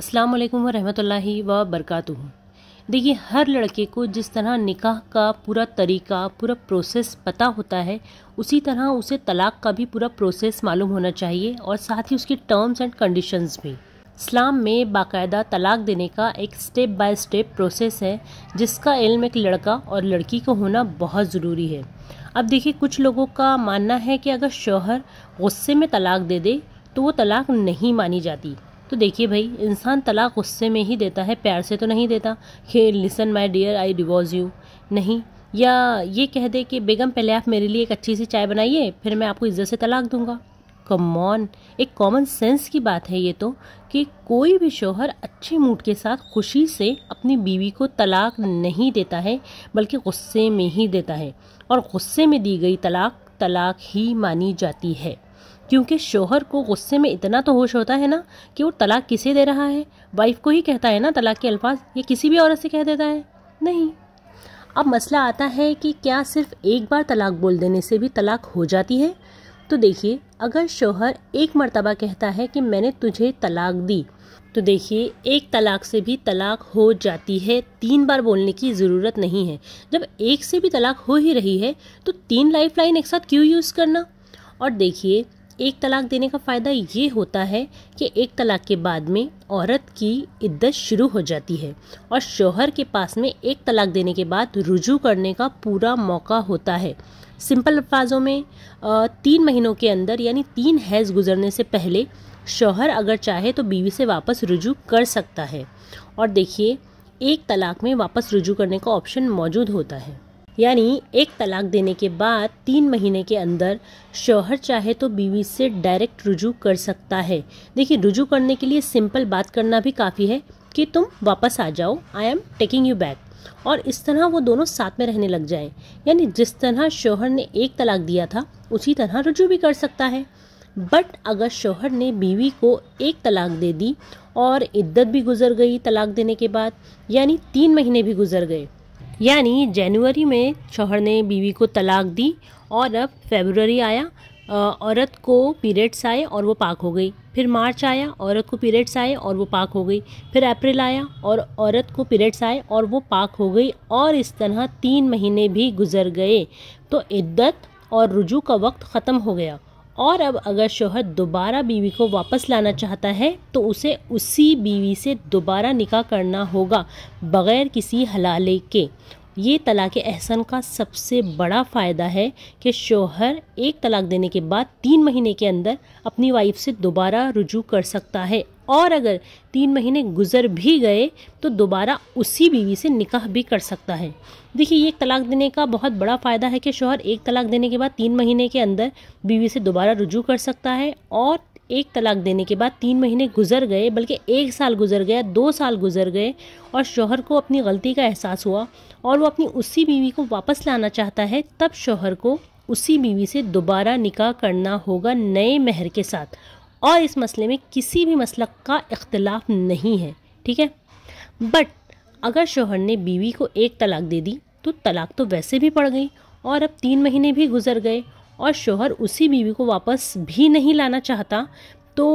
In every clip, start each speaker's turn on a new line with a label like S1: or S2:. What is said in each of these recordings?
S1: अस्सलाम वालेकुम रहमतुल्लाहि व बरकातुहू देखिए हर लड़के को जिस तरह निकाह का पूरा तरीका पूरा प्रोसेस पता होता है उसी तरह उसे तलाक का भी पूरा प्रोसेस मालूम होना चाहिए और साथ ही उसके टर्म्स एंड कंडीशंस भी इस्लाम में बाकायदा तलाक देने का एक स्टेप बाय स्टेप प्रोसेस है जिसका इल्म एक लड़का और लड़की को होना बहुत ज़रूरी है अब देखिए कुछ लोगों का मानना है कि अगर शौहर गुस्से में तलाक दे दे तो वो तलाक नहीं मानी जाती तो देखिए भाई इंसान तलाक गुस्से में ही देता है प्यार से तो नहीं देता कि listen my dear I divorce you नहीं या ये कह दे कि बेगम पहले आप मेरे लिए एक अच्छी सी चाय बनाइए फिर मैं आपको इज्जत से तलाक दूंगा कमॉन एक कॉमन सेंस की बात है ये तो कि कोई भी शोहर अच्छे मूड के साथ खुशी से अपनी बीवी को तलाक नहीं देता है बल्कि गुस्से में ही देता है और गुस्से में दी गई तलाक तलाक ही मानी जाती है क्योंकि शोहर को गुस्से में इतना तो होश होता है ना कि वो तलाक किसे दे रहा है वाइफ को ही कहता है ना तलाक के अल्फाज ये किसी भी औरत से कह देता है नहीं अब मसला आता है कि क्या सिर्फ एक बार तलाक बोल देने से भी तलाक हो जाती है तो देखिए अगर शोहर एक मरतबा कहता है कि मैंने तुझे तलाक दी तो देखिए एक तलाक से भी तलाक हो जाती है तीन बार बोलने की ज़रूरत नहीं है जब एक से भी तलाक हो ही रही है तो तीन लाइफ लाइन एक साथ क्यों यूज़ करना और देखिए एक तलाक देने का फ़ायदा ये होता है कि एक तलाक के बाद में औरत की इद्दत शुरू हो जाती है और शोहर के पास में एक तलाक देने के बाद रुजू करने का पूरा मौका होता है सिंपल अल्फाजों में तीन महीनों के अंदर यानी तीन हैज़ गुजरने से पहले शोहर अगर चाहे तो बीवी से वापस रुजू कर सकता है और देखिए एक तलाक में वापस रुजू करने का ऑप्शन मौजूद होता है यानी एक तलाक देने के बाद तीन महीने के अंदर शौहर चाहे तो बीवी से डायरेक्ट रुजू कर सकता है देखिए रुजू करने के लिए सिंपल बात करना भी काफ़ी है कि तुम वापस आ जाओ I am taking you back और इस तरह वो दोनों साथ में रहने लग जाएं यानी जिस तरह शोहर ने एक तलाक दिया था उसी तरह रुजू भी कर सकता है बट अगर शोहर ने बीवी को एक तलाक दे दी और इद्दत भी गुजर गई तलाक देने के बाद यानी तीन महीने भी गुजर गए यानी जनवरी में शोहर ने बीवी को तलाक दी और अब फेबररी आया औरत को पीरियड्स आए और वो पाक हो गई फिर मार्च आया औरत को पीरियड्स आए और वो पाक हो गई फिर अप्रैल आया और औरत को पीरियड्स आए और वो पाक हो गई और इस तरह तीन महीने भी गुजर गए तो इद्दत और रुजू का वक्त ख़त्म हो गया और अब अगर शोहर दोबारा बीवी को वापस लाना चाहता है तो उसे उसी बीवी से दोबारा निकाह करना होगा बग़ैर किसी हलाले के ये तलाक एहसन का सबसे बड़ा फ़ायदा है कि शोहर एक तलाक देने के बाद तीन महीने के अंदर अपनी वाइफ से दोबारा रुजू कर सकता है और अगर तीन महीने गुजर भी गए तो दोबारा उसी बीवी से निकाह भी कर सकता है देखिए ये तलाक देने का बहुत बड़ा फ़ायदा है कि शोहर एक तलाक देने के बाद तीन महीने के अंदर बीवी से दोबारा रुजू कर सकता है और एक तलाक देने के बाद तीन महीने गुजर गए बल्कि एक साल गुजर गया दो साल गुजर गए और शोहर को अपनी गलती का एहसास हुआ और वो अपनी उसी बीवी को वापस लाना चाहता है तब शोहर को उसी बीवी से दोबारा निकाह करना होगा नए महर के साथ और इस मसले में किसी भी मसलक का इख्तलाफ नहीं है ठीक है बट अगर शोहर ने बीवी को एक तलाक दे दी तो तलाक तो वैसे भी पड़ गई और अब तीन महीने भी गुजर गए और शोहर उसी बीवी को वापस भी नहीं लाना चाहता तो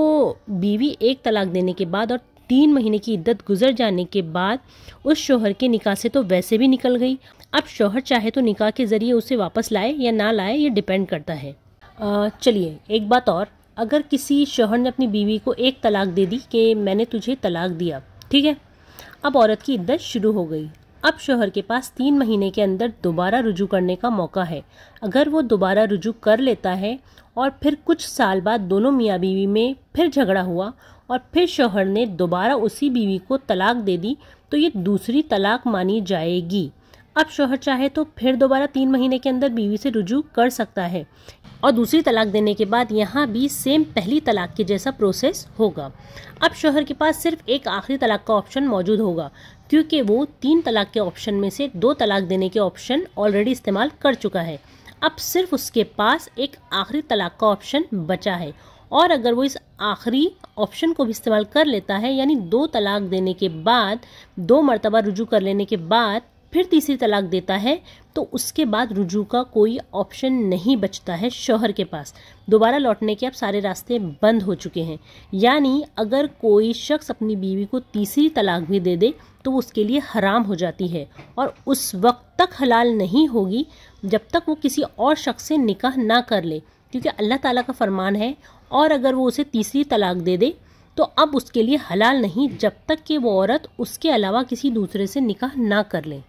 S1: बीवी एक तलाक देने के बाद और तीन महीने की इद्दत गुजर जाने के बाद उस शोहर के निकाह से तो वैसे भी निकल गई अब शोहर चाहे तो निकाह के ज़रिए उसे वापस लाए या ना लाए ये डिपेंड करता है चलिए एक बात और अगर किसी शोहर ने अपनी बीवी को एक तलाक दे दी कि मैंने तुझे तलाक दिया ठीक है अब औरत की इद्दत शुरू हो गई अब शोहर के पास तीन महीने के अंदर दोबारा रुजू करने का मौका है अगर वो दोबारा रुजू कर लेता है और फिर कुछ साल बाद दोनों मियाँ बीवी में फिर झगड़ा हुआ और फिर शोहर ने दोबारा उसी बीवी को तलाक दे दी तो ये दूसरी तलाक मानी जाएगी अब शोहर चाहे तो फिर दोबारा तीन महीने के अंदर बीवी से रुजू कर सकता है और दूसरी तलाक देने के बाद यहाँ भी सेम पहली तलाक के जैसा प्रोसेस होगा अब शोहर के पास सिर्फ एक आखिरी तलाक का ऑप्शन मौजूद होगा क्योंकि वो तीन तलाक के ऑप्शन में से दो तलाक देने के ऑप्शन ऑलरेडी इस्तेमाल कर चुका है अब सिर्फ उसके पास एक आखिरी तलाक का ऑप्शन बचा है और अगर वो इस आखिरी ऑप्शन को भी इस्तेमाल कर लेता है यानी दो तलाक देने के बाद दो मरतबा रुजू कर लेने के बाद फिर तीसरी तलाक देता है तो उसके बाद रुजू का कोई ऑप्शन नहीं बचता है शोहर के पास दोबारा लौटने के अब सारे रास्ते बंद हो चुके हैं यानी अगर कोई शख्स अपनी बीवी को तीसरी तलाक भी दे दे तो उसके लिए हराम हो जाती है और उस वक्त तक हलाल नहीं होगी जब तक वो किसी और शख्स से निकाह ना कर ले क्योंकि अल्लाह ताला का फरमान है और अगर वो उसे तीसरी तलाक दे दे तो अब उसके लिए हलाल नहीं जब तक कि वो औरत उसके अलावा किसी दूसरे से निकाह ना कर ले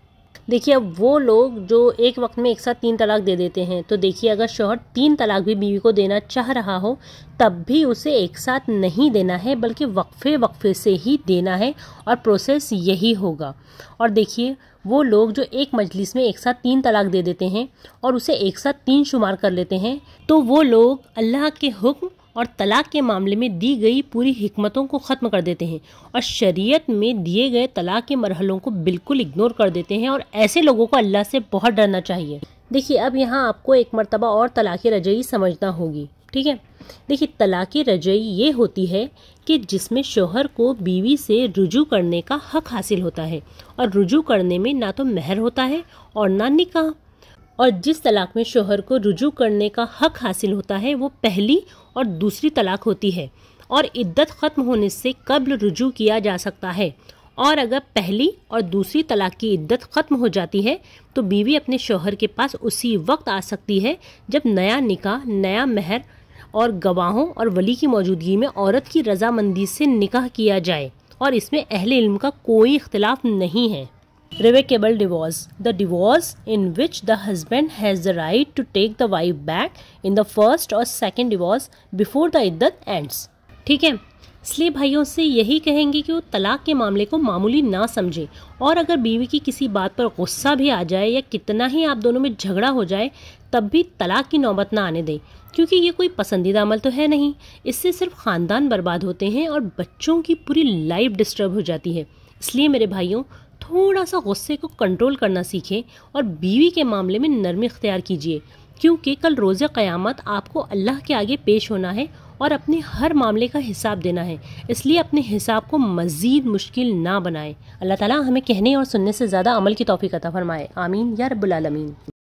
S1: देखिए अब वो लोग जो एक वक्त में एक साथ तीन तलाक दे देते हैं तो देखिए अगर शोहर तीन तलाक भी बीवी को देना चाह रहा हो तब भी उसे एक साथ नहीं देना है बल्कि वक्फे वक्फे से ही देना है और प्रोसेस यही होगा और देखिए वो लोग जो एक मजलिस में एक साथ तीन तलाक दे देते हैं और उसे एक साथ तीन शुमार कर लेते हैं तो वो लोग अल्लाह के हुक्म और तलाक के मामले में दी गई पूरी हमतों को ख़त्म कर देते हैं और शरीयत में दिए गए तलाक के मरहलों को बिल्कुल इग्नोर कर देते हैं और ऐसे लोगों को अल्लाह से बहुत डरना चाहिए देखिए अब यहाँ आपको एक मरतबा और तलाक़ रजई समझना होगी ठीक है देखिए तलाक़ रजई ये होती है कि जिसमें शोहर को बीवी से रुजू करने का हक हासिल होता है और रुजू करने में ना तो महर होता है और ना निकाह और जिस तलाक में शोहर को रुजू करने का हक हासिल होता है वो पहली और दूसरी तलाक होती है और इद्दत ख़त्म होने से कबल रुजू किया जा सकता है और अगर पहली और दूसरी तलाक की इद्दत ख़त्म हो जाती है तो बीवी अपने शोहर के पास उसी वक्त आ सकती है जब नया निकाह नया महर और गवाहों और वली की मौजूदगी में औरत की रजामंदी से निकाह किया जाए और इसमें अहले इल्म का कोई इख्तलाफ नहीं है revocable divorce the divorce in which the husband has the right to take the wife back in the first और second divorce before the iddat ends ठीक है इसलिए भाइयों से यही कहेंगे कि वो तलाक के मामले को मामूली ना समझे और अगर बीवी की किसी बात पर गुस्सा भी आ जाए या कितना ही आप दोनों में झगड़ा हो जाए तब भी तलाक की नौबत ना आने दें क्योंकि ये कोई पसंदीदा अमल तो है नहीं इससे सिर्फ ख़ानदान बर्बाद होते हैं और बच्चों की पूरी लाइफ डिस्टर्ब हो जाती है इसलिए मेरे भाइयों थोड़ा सा गुस्से को कंट्रोल करना सीखें और बीवी के मामले में नरमी इख्तियार कीजिए क्योंकि कल रोज़ क़यामत आपको अल्लाह के आगे पेश होना है और अपने हर मामले का हिसाब देना है इसलिए अपने हिसाब को मज़ीद मुश्किल ना बनाएं अल्लाह ताला हमें कहने और सुनने से ज़्यादा अमल की तोफ़ी अता फरमाए आमीन या रब्बुल आलमीन